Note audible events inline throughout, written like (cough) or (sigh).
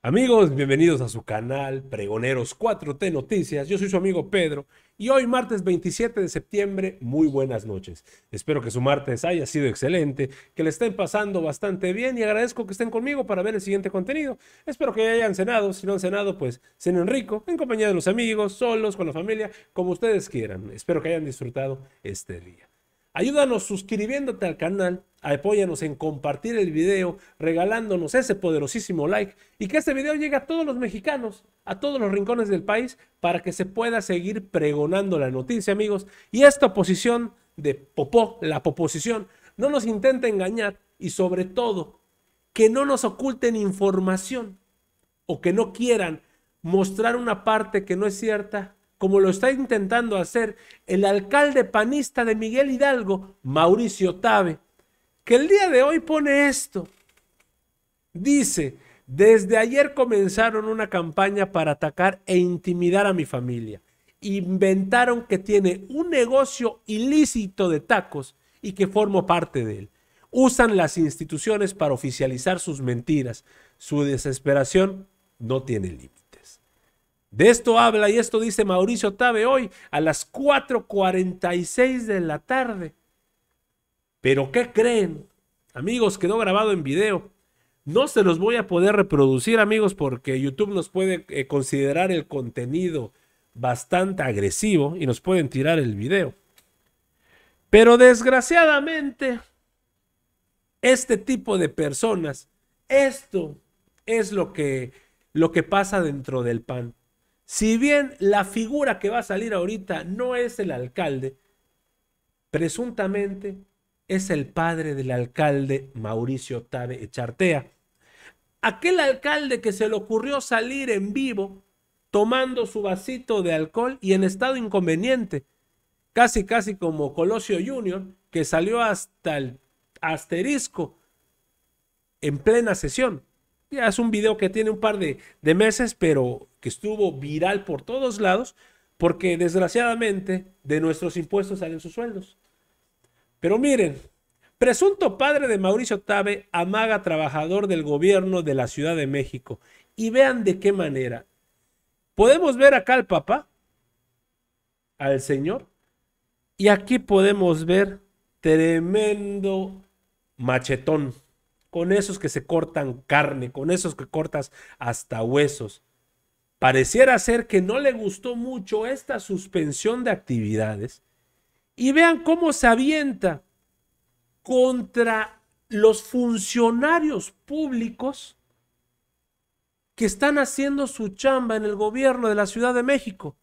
Amigos, bienvenidos a su canal Pregoneros 4T Noticias. Yo soy su amigo Pedro y hoy martes 27 de septiembre, muy buenas noches. Espero que su martes haya sido excelente, que le estén pasando bastante bien y agradezco que estén conmigo para ver el siguiente contenido. Espero que hayan cenado, si no han cenado, pues cenen rico, en compañía de los amigos, solos, con la familia, como ustedes quieran. Espero que hayan disfrutado este día. Ayúdanos suscribiéndote al canal, apóyanos en compartir el video, regalándonos ese poderosísimo like y que este video llegue a todos los mexicanos, a todos los rincones del país, para que se pueda seguir pregonando la noticia, amigos. Y esta oposición de Popó, la oposición, no nos intente engañar y sobre todo, que no nos oculten información o que no quieran mostrar una parte que no es cierta como lo está intentando hacer el alcalde panista de Miguel Hidalgo, Mauricio Tabe, que el día de hoy pone esto. Dice, desde ayer comenzaron una campaña para atacar e intimidar a mi familia. Inventaron que tiene un negocio ilícito de tacos y que formo parte de él. Usan las instituciones para oficializar sus mentiras. Su desesperación no tiene límite. De esto habla y esto dice Mauricio Tabe hoy a las 4.46 de la tarde. Pero ¿qué creen? Amigos, quedó grabado en video. No se los voy a poder reproducir, amigos, porque YouTube nos puede eh, considerar el contenido bastante agresivo y nos pueden tirar el video. Pero desgraciadamente, este tipo de personas, esto es lo que, lo que pasa dentro del pan. Si bien la figura que va a salir ahorita no es el alcalde, presuntamente es el padre del alcalde Mauricio Tabe Echartea. Aquel alcalde que se le ocurrió salir en vivo tomando su vasito de alcohol y en estado inconveniente, casi casi como Colosio Jr. que salió hasta el asterisco en plena sesión. Ya es un video que tiene un par de, de meses, pero que estuvo viral por todos lados, porque desgraciadamente de nuestros impuestos salen sus sueldos. Pero miren, presunto padre de Mauricio Tabe amaga trabajador del gobierno de la Ciudad de México. Y vean de qué manera. Podemos ver acá al papá, al señor, y aquí podemos ver tremendo machetón, con esos que se cortan carne, con esos que cortas hasta huesos. Pareciera ser que no le gustó mucho esta suspensión de actividades. Y vean cómo se avienta contra los funcionarios públicos que están haciendo su chamba en el gobierno de la Ciudad de México.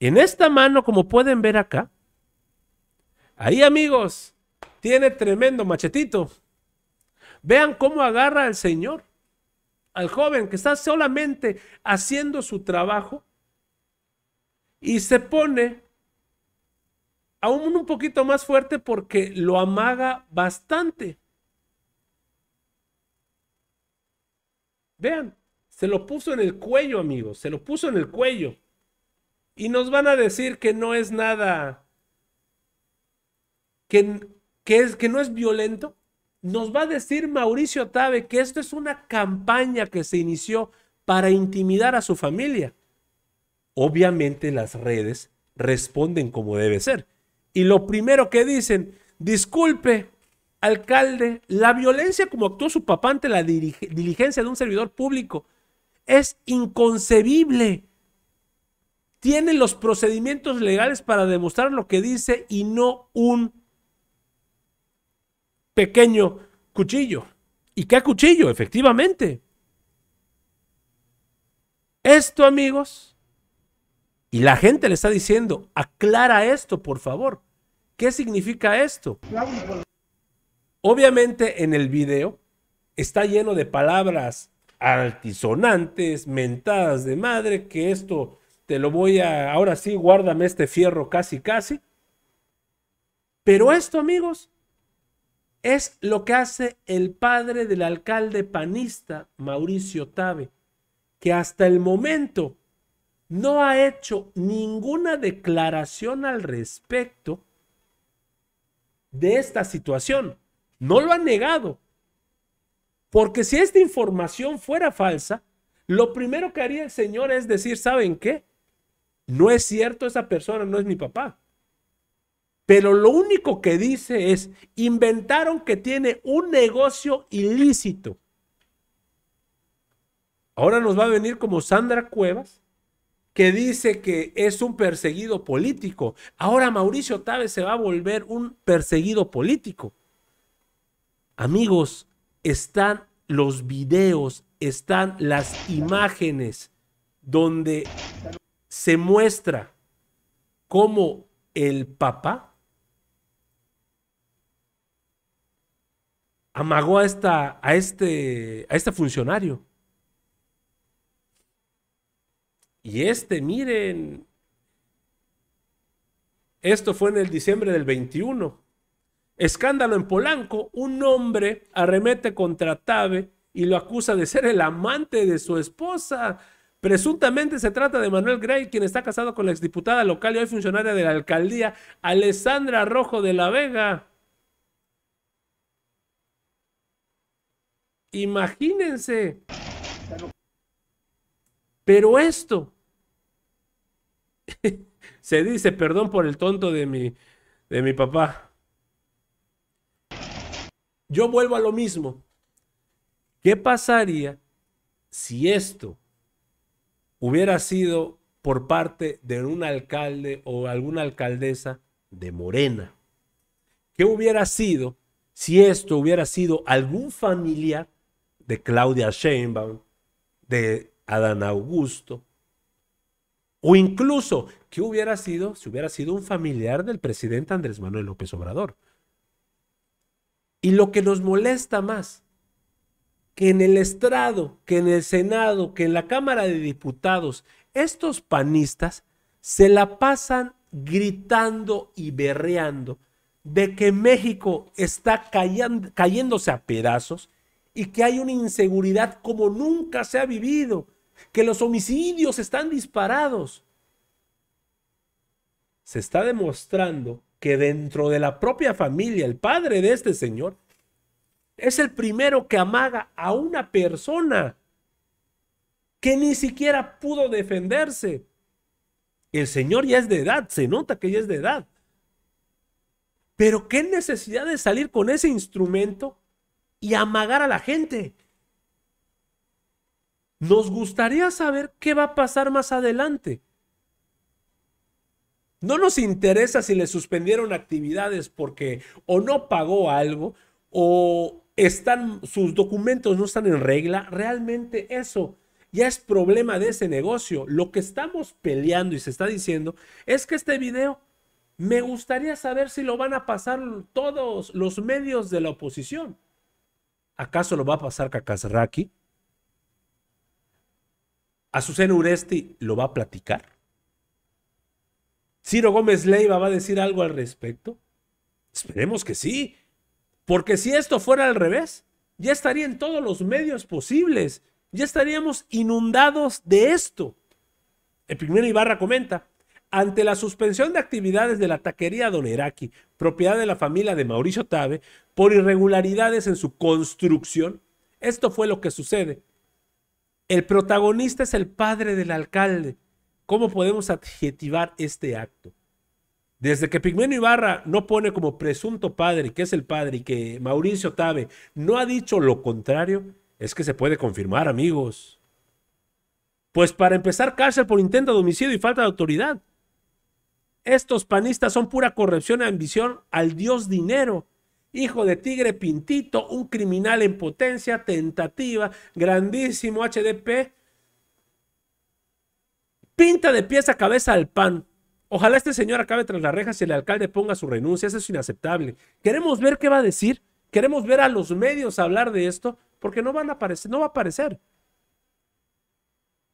En esta mano, como pueden ver acá, ahí amigos, tiene tremendo machetito. Vean cómo agarra al señor al joven que está solamente haciendo su trabajo y se pone aún un poquito más fuerte porque lo amaga bastante. Vean, se lo puso en el cuello, amigos, se lo puso en el cuello. Y nos van a decir que no es nada, que, que, es, que no es violento nos va a decir Mauricio Tabe que esto es una campaña que se inició para intimidar a su familia. Obviamente las redes responden como debe ser. Y lo primero que dicen, disculpe, alcalde, la violencia como actuó su papá ante la diligencia de un servidor público es inconcebible. Tiene los procedimientos legales para demostrar lo que dice y no un pequeño cuchillo. ¿Y qué cuchillo? Efectivamente. Esto, amigos, y la gente le está diciendo, aclara esto, por favor. ¿Qué significa esto? Obviamente en el video está lleno de palabras altisonantes, mentadas de madre, que esto te lo voy a, ahora sí, guárdame este fierro casi casi. Pero esto, amigos, es lo que hace el padre del alcalde panista, Mauricio Tabe, que hasta el momento no ha hecho ninguna declaración al respecto de esta situación. No lo ha negado. Porque si esta información fuera falsa, lo primero que haría el señor es decir, ¿saben qué? No es cierto, esa persona no es mi papá. Pero lo único que dice es, inventaron que tiene un negocio ilícito. Ahora nos va a venir como Sandra Cuevas, que dice que es un perseguido político. Ahora Mauricio Tabe se va a volver un perseguido político. Amigos, están los videos, están las imágenes donde se muestra cómo el papá amagó a, esta, a, este, a este funcionario. Y este, miren, esto fue en el diciembre del 21. Escándalo en Polanco, un hombre arremete contra Tabe y lo acusa de ser el amante de su esposa. Presuntamente se trata de Manuel Gray, quien está casado con la exdiputada local y hoy funcionaria de la alcaldía, Alessandra Rojo de la Vega. Imagínense. Pero esto (laughs) se dice, perdón por el tonto de mi, de mi papá. Yo vuelvo a lo mismo. ¿Qué pasaría si esto hubiera sido por parte de un alcalde o alguna alcaldesa de Morena? ¿Qué hubiera sido si esto hubiera sido algún familiar de Claudia Sheinbaum, de Adán Augusto, o incluso, que hubiera sido si hubiera sido un familiar del presidente Andrés Manuel López Obrador? Y lo que nos molesta más, que en el estrado, que en el Senado, que en la Cámara de Diputados, estos panistas se la pasan gritando y berreando de que México está cayendo, cayéndose a pedazos y que hay una inseguridad como nunca se ha vivido, que los homicidios están disparados. Se está demostrando que dentro de la propia familia, el padre de este señor, es el primero que amaga a una persona que ni siquiera pudo defenderse. El señor ya es de edad, se nota que ya es de edad. Pero qué necesidad de salir con ese instrumento y amagar a la gente. Nos gustaría saber qué va a pasar más adelante. No nos interesa si le suspendieron actividades porque o no pagó algo o están sus documentos no están en regla, realmente eso ya es problema de ese negocio. Lo que estamos peleando y se está diciendo es que este video me gustaría saber si lo van a pasar todos los medios de la oposición. ¿Acaso lo va a pasar Kakasraki? ¿Azucena Uresti lo va a platicar? ¿Ciro Gómez Leiva va a decir algo al respecto? Esperemos que sí, porque si esto fuera al revés, ya estaría en todos los medios posibles, ya estaríamos inundados de esto. El primero Ibarra comenta, ante la suspensión de actividades de la taquería Don propiedad de la familia de Mauricio Tabe, por irregularidades en su construcción, esto fue lo que sucede. El protagonista es el padre del alcalde. ¿Cómo podemos adjetivar este acto? Desde que Pigmeno Ibarra no pone como presunto padre que es el padre y que Mauricio Tabe no ha dicho lo contrario, es que se puede confirmar, amigos. Pues para empezar, cárcel por intento de homicidio y falta de autoridad. Estos panistas son pura corrupción y ambición al dios dinero. Hijo de tigre pintito, un criminal en potencia, tentativa, grandísimo HDP. Pinta de pies a cabeza al pan. Ojalá este señor acabe tras las rejas y el alcalde ponga su renuncia. Eso es inaceptable. Queremos ver qué va a decir. Queremos ver a los medios hablar de esto porque no, van a aparecer, no va a aparecer.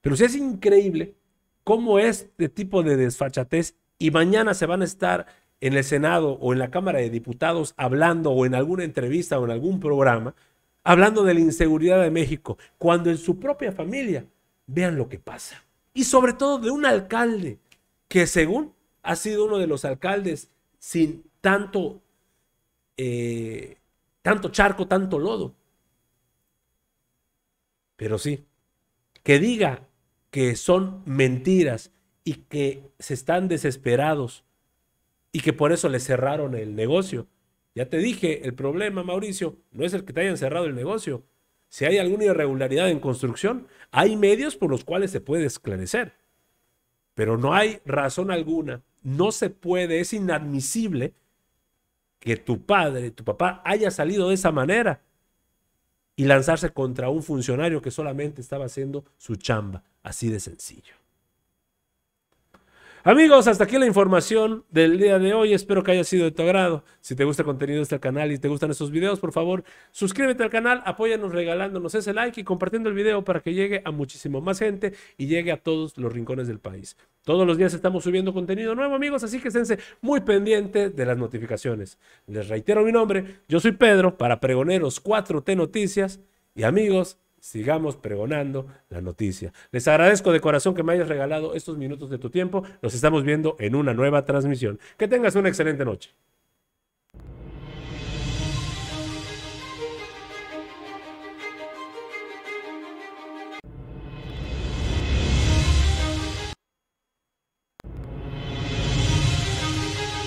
Pero sí es increíble cómo este tipo de desfachatez y mañana se van a estar en el Senado o en la Cámara de Diputados hablando o en alguna entrevista o en algún programa, hablando de la inseguridad de México, cuando en su propia familia vean lo que pasa. Y sobre todo de un alcalde que según ha sido uno de los alcaldes sin tanto, eh, tanto charco, tanto lodo. Pero sí, que diga que son mentiras y que se están desesperados y que por eso le cerraron el negocio. Ya te dije, el problema, Mauricio, no es el que te hayan cerrado el negocio. Si hay alguna irregularidad en construcción, hay medios por los cuales se puede esclarecer. Pero no hay razón alguna, no se puede, es inadmisible que tu padre, tu papá haya salido de esa manera y lanzarse contra un funcionario que solamente estaba haciendo su chamba, así de sencillo. Amigos, hasta aquí la información del día de hoy. Espero que haya sido de tu agrado. Si te gusta el contenido de este canal y te gustan estos videos, por favor, suscríbete al canal, apóyanos regalándonos ese like y compartiendo el video para que llegue a muchísimo más gente y llegue a todos los rincones del país. Todos los días estamos subiendo contenido nuevo, amigos, así que esténse muy pendientes de las notificaciones. Les reitero mi nombre, yo soy Pedro para Pregoneros 4T Noticias y amigos, sigamos pregonando la noticia. Les agradezco de corazón que me hayas regalado estos minutos de tu tiempo. Nos estamos viendo en una nueva transmisión. Que tengas una excelente noche.